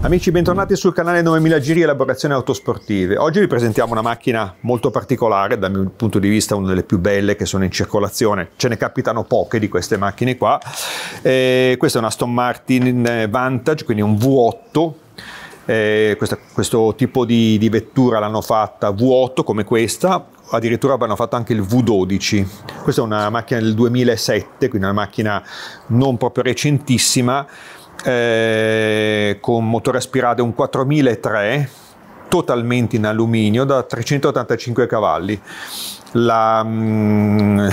Amici, bentornati sul canale 9000 Giri Elaborazioni Autosportive. Oggi vi presentiamo una macchina molto particolare, dal mio punto di vista una delle più belle che sono in circolazione. Ce ne capitano poche di queste macchine qua. Eh, questa è una Aston Martin eh, Vantage, quindi un V8. Eh, questa, questo tipo di, di vettura l'hanno fatta V8 come questa, addirittura hanno fatto anche il V12. Questa è una macchina del 2007, quindi una macchina non proprio recentissima eh, con motore aspirato un 4003 totalmente in alluminio da 385 cavalli. La, mm,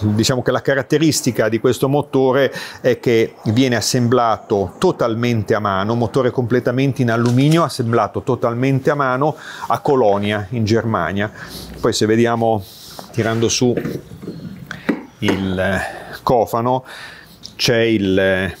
diciamo che la caratteristica di questo motore è che viene assemblato totalmente a mano, motore completamente in alluminio, assemblato totalmente a mano a Colonia in Germania. Poi se vediamo tirando su il eh, cofano c'è il eh,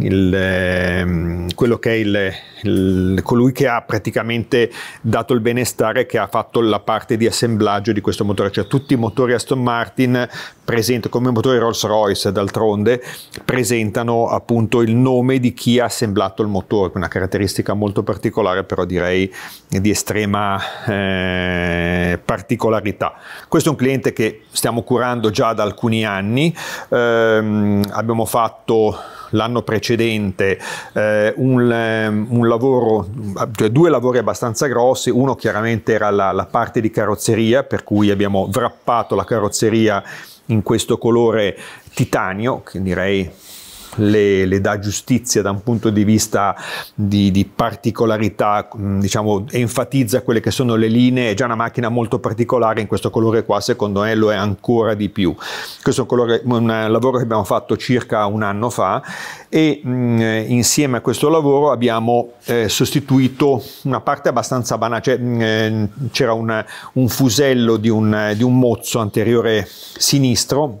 il, ehm, quello che è il, il, colui che ha praticamente dato il benestare, che ha fatto la parte di assemblaggio di questo motore, cioè tutti i motori Aston Martin presentano, come motori Rolls Royce d'altronde, presentano appunto il nome di chi ha assemblato il motore, una caratteristica molto particolare però direi di estrema eh, particolarità. Questo è un cliente che stiamo curando già da alcuni anni, eh, abbiamo fatto l'anno precedente eh, un, ehm, un, lavoro, cioè due lavori abbastanza grossi, uno chiaramente era la, la parte di carrozzeria per cui abbiamo wrappato la carrozzeria in questo colore titanio, che direi le, le, dà giustizia da un punto di vista di, di particolarità, mm, diciamo enfatizza quelle che sono le linee, è già una macchina molto particolare in questo colore qua, secondo me lo è ancora di più. Questo è un, colore, un eh, lavoro che abbiamo fatto circa un anno fa e mh, mm, eh, insieme a questo lavoro abbiamo eh, sostituito una parte abbastanza banale, cioè, mh, mm, eh, c'era un, un, fusello di un, di un mozzo anteriore sinistro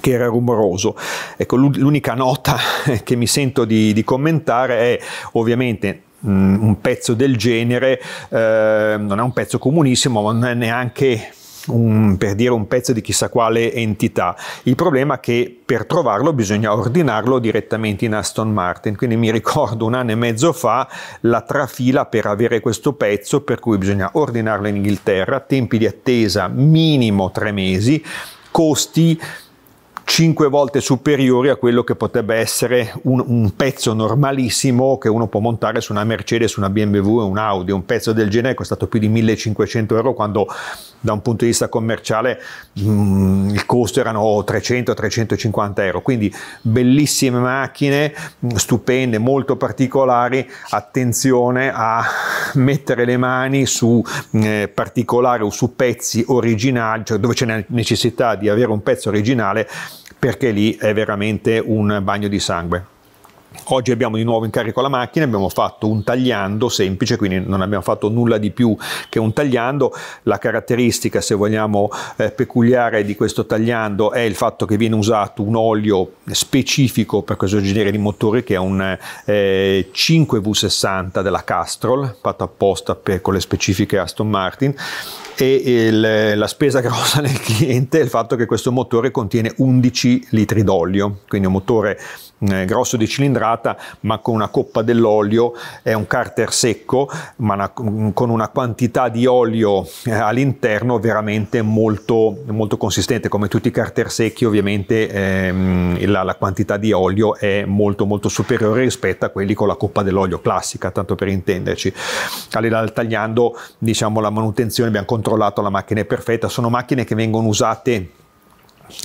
che era rumoroso. Ecco, l'unica nota che mi sento di, di commentare è ovviamente mh, mm, un pezzo del genere, eh, non è un pezzo comunissimo, ma non è neanche un, per dire un pezzo di chissà quale entità. Il problema è che per trovarlo bisogna ordinarlo direttamente in Aston Martin. Quindi mi ricordo un anno e mezzo fa la trafila per avere questo pezzo, per cui bisogna ordinarlo in Inghilterra, tempi di attesa minimo tre mesi, costi 5 volte superiori a quello che potrebbe essere un, un, pezzo normalissimo che uno può montare su una Mercedes, una BMW un Audi. Un pezzo del genere è costato più di 1500 euro quando da un punto di vista commerciale mh, mm, il costo erano 300-350 euro. Quindi bellissime macchine, mm, stupende, molto particolari, attenzione a mettere le mani su mm, eh, particolari o su pezzi originali, cioè dove c'è necessità di avere un pezzo originale perché lì è veramente un bagno di sangue. Oggi abbiamo di nuovo in carico la macchina, abbiamo fatto un tagliando semplice, quindi non abbiamo fatto nulla di più che un tagliando. La caratteristica, se vogliamo, eh, peculiare di questo tagliando è il fatto che viene usato un olio specifico per questo genere di motore che è un eh, 5V60 della Castrol, fatto apposta per, con le specifiche Aston Martin e il, la spesa grossa del cliente è il fatto che questo motore contiene 11 litri d'olio, quindi un motore eh, grosso di cilindrata concentrata ma con una coppa dell'olio, è un carter secco ma una, con una quantità di olio eh, all'interno veramente molto, molto consistente, come tutti i carter secchi ovviamente ehm, la, la quantità di olio è molto molto superiore rispetto a quelli con la coppa dell'olio classica, tanto per intenderci. Allora, tagliando diciamo la manutenzione abbiamo controllato la macchina è perfetta, sono macchine che vengono usate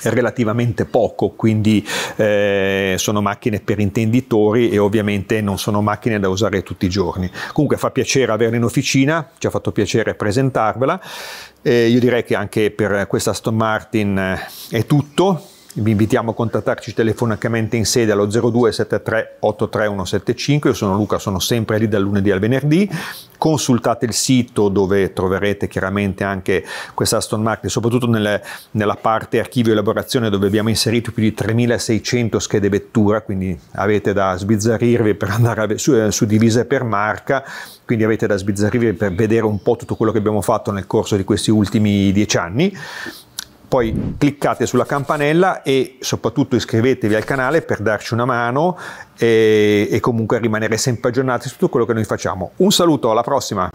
relativamente poco, quindi eh, sono macchine per intenditori e ovviamente non sono macchine da usare tutti i giorni. Comunque fa piacere averla in officina, ci ha fatto piacere presentarvela. Eh, io direi che anche per questa Aston Martin eh, è tutto, vi invitiamo a contattarci telefonicamente in sede allo 0273 83175. Io sono Luca, sono sempre lì dal lunedì al venerdì. Consultate il sito dove troverete chiaramente anche questa Aston Martin, soprattutto nelle, nella parte archivio e elaborazione dove abbiamo inserito più di 3600 schede vettura, quindi avete da sbizzarrirvi per andare a, eh, su divise per marca, quindi avete da sbizzarrirvi per vedere un po' tutto quello che abbiamo fatto nel corso di questi ultimi dieci anni poi cliccate sulla campanella e soprattutto iscrivetevi al canale per darci una mano e, e comunque rimanere sempre aggiornati su tutto quello che noi facciamo. Un saluto, alla prossima!